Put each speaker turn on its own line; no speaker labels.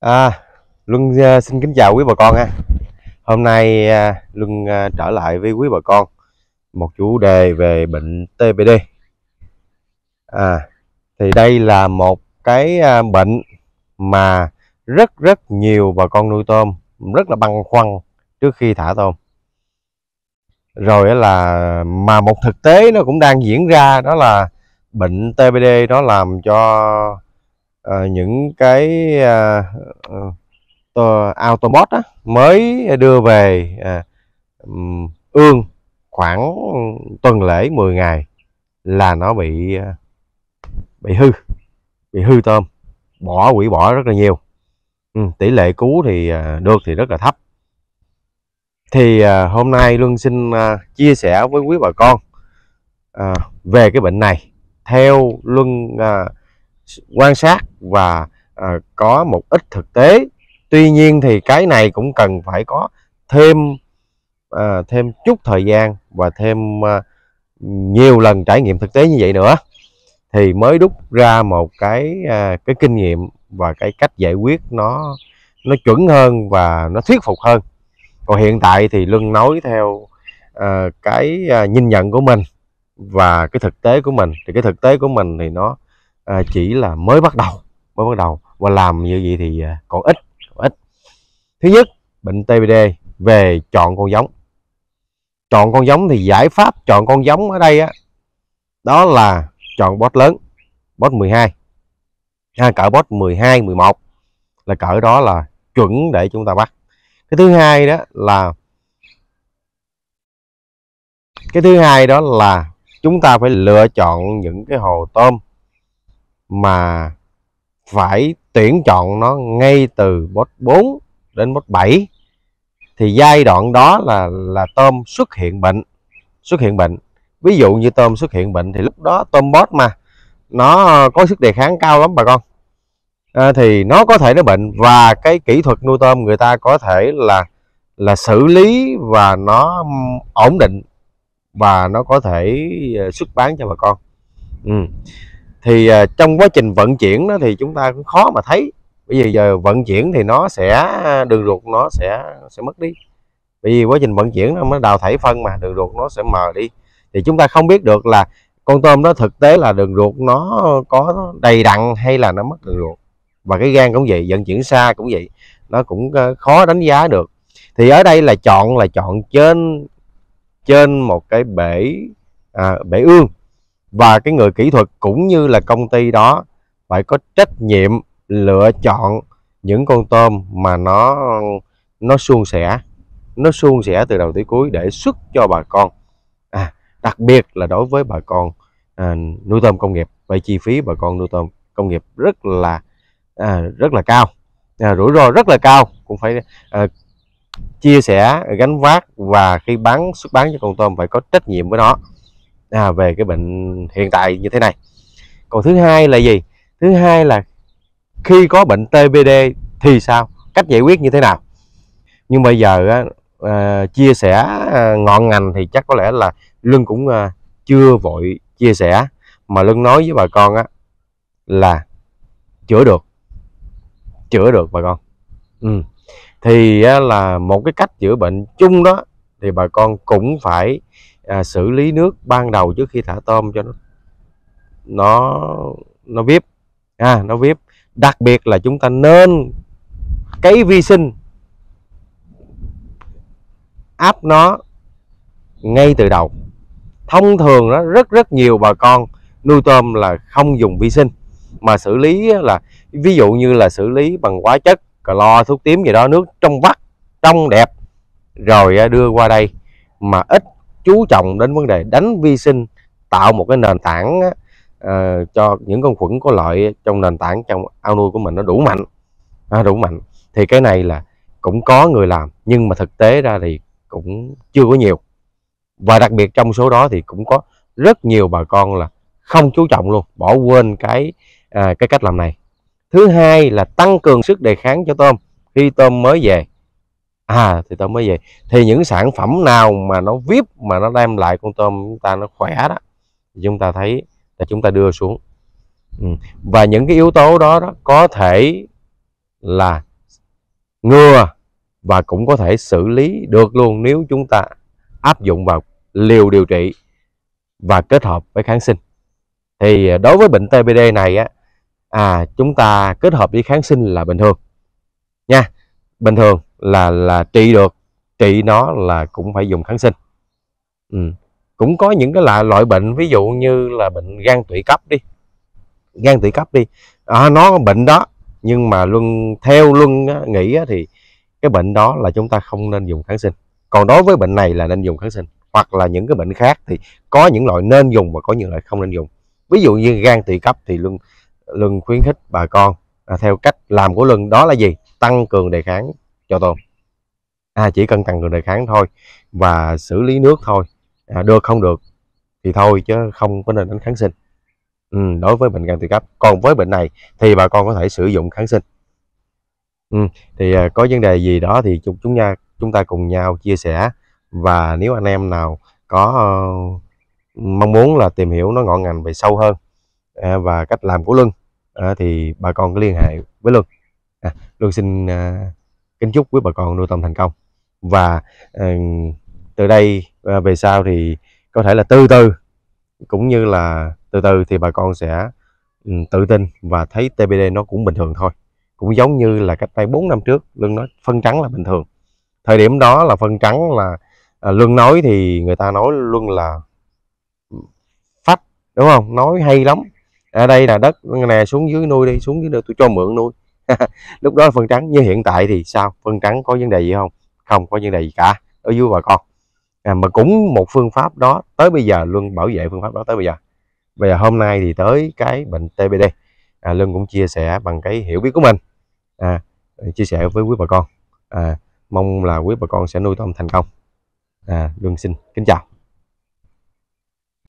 À, Luân à, xin kính chào quý bà con ha. Hôm nay uh, Luân à, trở lại với quý bà con một chủ đề về bệnh TBD. À, thì đây là một cái bệnh mà rất rất nhiều bà con nuôi tôm rất là băn khoăn trước khi thả tôm. Rồi là mà một thực tế nó cũng đang diễn ra đó là bệnh TBD nó làm cho uh, những cái uh, uh, autobot á, mới đưa về uh, um, ương khoảng tuần lễ 10 ngày là nó bị uh, bị hư bị hư tôm bỏ quỷ bỏ rất là nhiều ừ, tỷ lệ cứu thì uh, được thì rất là thấp thì uh, hôm nay luân xin uh, chia sẻ với quý bà con uh, về cái bệnh này theo luân uh, quan sát và uh, có một ít thực tế tuy nhiên thì cái này cũng cần phải có thêm uh, thêm chút thời gian và thêm uh, nhiều lần trải nghiệm thực tế như vậy nữa thì mới đúc ra một cái uh, cái kinh nghiệm và cái cách giải quyết nó nó chuẩn hơn và nó thuyết phục hơn còn hiện tại thì luân nói theo uh, cái uh, nhìn nhận của mình và cái thực tế của mình thì cái thực tế của mình thì nó À, chỉ là mới bắt đầu mới bắt đầu và làm như vậy thì à, còn ít còn ít thứ nhất bệnh tbd về chọn con giống chọn con giống thì giải pháp chọn con giống ở đây á đó là chọn bot lớn bot 12 ha, cỡ bot 12 11 là cỡ đó là chuẩn để chúng ta bắt cái thứ hai đó là cái thứ hai đó là chúng ta phải lựa chọn những cái hồ tôm mà phải tuyển chọn nó ngay từ bot 4 đến bot 7 thì giai đoạn đó là là tôm xuất hiện bệnh xuất hiện bệnh ví dụ như tôm xuất hiện bệnh thì lúc đó tôm bot mà nó có sức đề kháng cao lắm bà con à, thì nó có thể nó bệnh và cái kỹ thuật nuôi tôm người ta có thể là là xử lý và nó ổn định và nó có thể ờ, xuất bán cho bà con ừ thì à, trong quá trình vận chuyển đó thì chúng ta cũng khó mà thấy bởi vì giờ vận chuyển thì nó sẽ à, đường ruột nó sẽ sẽ mất đi bởi vì quá trình vận chuyển nó mới đào thải phân mà đường ruột nó sẽ mờ đi thì chúng ta không biết được là con tôm đó thực tế là đường ruột nó có đầy đặn hay là nó mất đường ruột và cái gan cũng vậy vận chuyển xa cũng vậy nó cũng ờ, khó đánh giá được thì ở đây là chọn là chọn trên trên một cái bể à, bể ương và cái người kỹ thuật cũng như là công ty đó phải có trách nhiệm lựa chọn những con tôm mà nó nó suôn sẻ nó suôn sẻ từ đầu tới cuối để xuất cho bà con à, đặc biệt là đối với bà con à, nuôi tôm công nghiệp vậy chi phí bà con nuôi tôm công nghiệp rất là à, rất là cao à, rủi ro rất là cao cũng phải à, chia sẻ gánh vác và khi bán xuất bán cho con tôm phải có trách nhiệm với nó à, về cái bệnh hiện tại như thế này còn thứ hai là gì thứ hai là khi có bệnh TBD thì sao cách giải quyết như thế nào nhưng bây giờ à, chia sẻ ờ, ngọn ngành thì chắc có lẽ là lưng cũng à, chưa vội chia sẻ mà lưng nói với bà con á là chữa được chữa được bà con ừ. thì á, là một cái cách chữa bệnh chung đó thì bà con cũng phải à, xử lý nước ban đầu trước khi thả tôm cho nó nó nó vip à, nó vip đặc biệt là chúng ta nên cấy vi sinh áp nó ngay từ đầu thông thường đó rất rất nhiều bà con nuôi tôm là không dùng vi sinh mà xử lý là ví dụ như là xử lý bằng hóa chất lo thuốc tím gì đó nước trong vắt trong đẹp rồi à, đưa qua đây mà ít chú trọng đến vấn đề đánh vi sinh tạo một cái nền tảng uh, cho những con khuẩn có lợi trong nền tảng trong ao nuôi của mình nó đủ mạnh nó đủ mạnh thì cái này là cũng có người làm nhưng mà thực tế ra thì cũng chưa có nhiều và đặc biệt trong số đó thì cũng có rất nhiều bà con là không chú trọng luôn bỏ quên cái à, cái cách làm này thứ hai là tăng cường sức đề kháng cho tôm khi tôm mới về à thì tôm mới vậy thì những sản phẩm nào mà nó vip mà nó đem lại con tôm chúng ta nó khỏe đó thì chúng ta thấy là chúng ta đưa xuống ừ. và những cái yếu tố đó, đó có thể là ngừa và cũng có thể xử lý được luôn nếu chúng ta áp dụng vào liều điều trị và kết hợp với kháng sinh thì đối với bệnh TBD này á à chúng ta kết hợp với kháng sinh là bình thường nha bình thường là là trị được trị nó là cũng phải dùng kháng sinh ừ. cũng có những cái là loại bệnh ví dụ như là bệnh gan tụy cấp đi gan tụy cấp đi à, nó bệnh đó nhưng mà luân theo luân nghĩ thì cái bệnh đó là chúng ta không nên dùng kháng sinh còn đối với bệnh này là nên dùng kháng sinh hoặc là những cái bệnh khác thì có những loại nên dùng và có những loại không nên dùng ví dụ như gan tụy cấp thì luân luân khuyến khích bà con à, theo cách làm của luân đó là gì tăng cường đề kháng cho tôm à, chỉ cần tăng cường đề kháng thôi và xử lý nước thôi à, được không được thì thôi chứ không có nên đánh kháng sinh ừ, đối với bệnh gan tự cấp còn với bệnh này thì bà con có thể sử dụng kháng sinh ừ, thì à, có vấn đề gì đó thì chúng chúng nha chúng ta cùng nhau chia sẻ và nếu anh em nào có uh, mong muốn là tìm hiểu nó ngọn ngành về sâu hơn à, và cách làm của lưng à, thì bà con cứ liên hệ với lưng. à, Luân xin à, kính chúc quý bà con nuôi tôm thành công và ờ, từ đây ờ, về sau thì có thể là từ từ cũng như là từ từ thì bà con sẽ ừ, tự tin và thấy TBD nó cũng bình thường thôi cũng giống như là cách đây 4 năm trước lương nói phân trắng là bình thường thời điểm đó là phân trắng là à, lương nói thì người ta nói luôn là phách đúng không nói hay lắm ở đây là đất nè xuống dưới nuôi đi xuống dưới đây tôi cho mượn nuôi lúc đó phân trắng như hiện tại thì sao phân trắng có vấn đề gì không không có vấn đề gì cả ở với bà con à, mà cũng một phương pháp đó tới bây giờ luôn bảo vệ phương pháp đó tới bây giờ bây giờ hôm nay thì tới cái bệnh TBD à, Lân cũng chia sẻ bằng cái hiểu biết của mình à, chia sẻ với quý bà con à, mong là quý bà con sẽ nuôi tôm thành công à, Lương xin kính chào